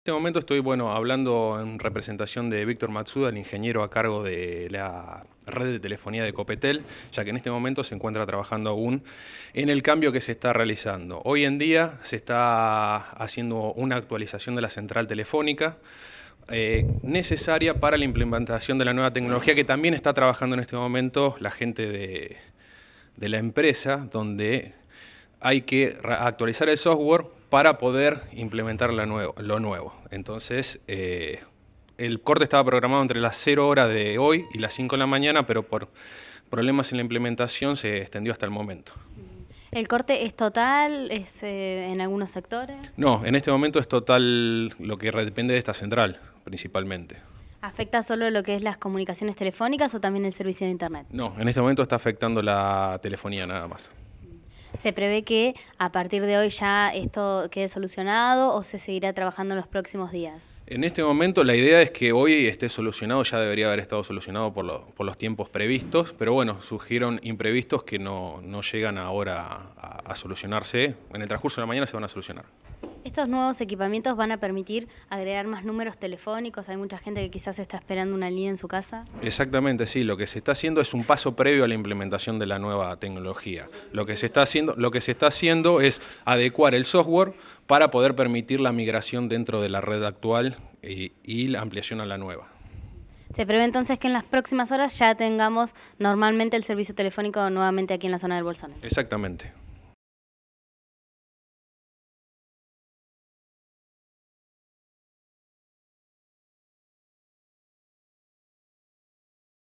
En este momento estoy bueno, hablando en representación de Víctor Matsuda, el ingeniero a cargo de la red de telefonía de Copetel, ya que en este momento se encuentra trabajando aún en el cambio que se está realizando. Hoy en día se está haciendo una actualización de la central telefónica. Eh, necesaria para la implementación de la nueva tecnología que también está trabajando en este momento la gente de la empresa, donde hay que actualizar el software para poder implementar lo nuevo. Entonces, eh, el corte estaba programado entre las 0 horas de hoy y las 5 de la mañana, pero por problemas en la implementación se extendió hasta el momento. ¿El corte es total? Eh, en algunos sectores? No, en este momento es total lo que depende de esta central, principalmente. ¿Afecta solo lo que es las comunicaciones telefónicas o también el servicio de Internet? No, en este momento está afectando la telefonía nada más. Se prevé que a partir de hoy ya esto quede solucionado o se seguirá trabajando en los próximos días. En este momento la idea es que hoy esté solucionado, ya debería haber estado solucionado por, los tiempos previstos, pero bueno, surgieron imprevistos que no, llegan ahora a solucionarse. En el transcurso de la mañana se van a solucionar. Estos nuevos equipamientos van a permitir agregar más números telefónicos. Hay mucha gente que quizás está esperando una línea en su casa. Exactamente, sí. Lo que se está haciendo es un paso previo a la implementación de la nueva tecnología. Lo que se está haciendo, lo que se está haciendo es adecuar el software para poder permitir la migración dentro de la red actual y, y la ampliación a la nueva. Se prevé entonces que en las próximas horas ya tengamos normalmente el servicio telefónico nuevamente aquí en la zona del Bolsón. Exactamente.